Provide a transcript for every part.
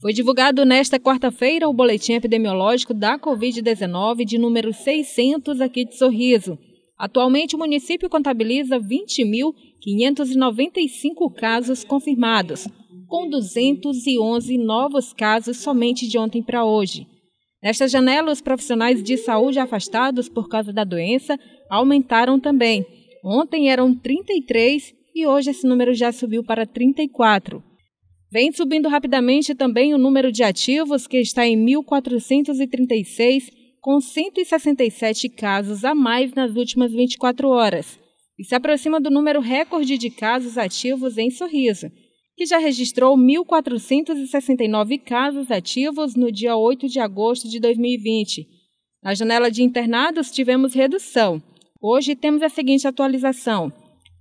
Foi divulgado nesta quarta-feira o boletim epidemiológico da Covid-19 de número 600 aqui de Sorriso. Atualmente, o município contabiliza 20.595 casos confirmados, com 211 novos casos somente de ontem para hoje. Nesta janela, os profissionais de saúde afastados por causa da doença aumentaram também. Ontem eram 33 e hoje esse número já subiu para 34. Vem subindo rapidamente também o número de ativos, que está em 1.436, com 167 casos a mais nas últimas 24 horas, e se aproxima do número recorde de casos ativos em Sorriso, que já registrou 1.469 casos ativos no dia 8 de agosto de 2020. Na janela de internados, tivemos redução. Hoje temos a seguinte atualização: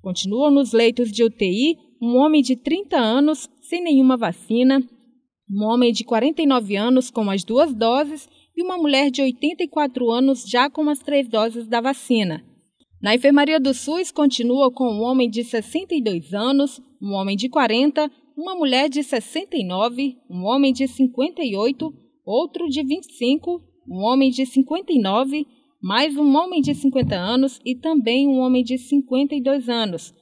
continuam nos leitos de UTI um homem de 30 anos sem nenhuma vacina, um homem de 49 anos com as duas doses e uma mulher de 84 anos já com as três doses da vacina. Na enfermaria do SUS continua com um homem de 62 anos, um homem de 40, uma mulher de 69, um homem de 58, outro de 25, um homem de 59, mais um homem de 50 anos e também um homem de 52 anos.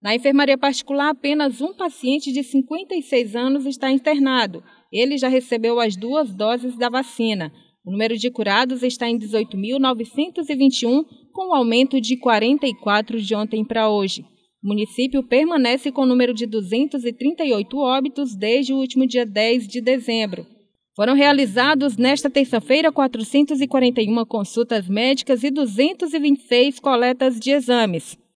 Na enfermaria particular, apenas um paciente de 56 anos está internado. Ele já recebeu as duas doses da vacina. O número de curados está em 18.921, com um aumento de 44 de ontem para hoje. O município permanece com o número de 238 óbitos desde o último dia 10 de dezembro. Foram realizados nesta terça-feira 441 consultas médicas e 226 coletas de exames.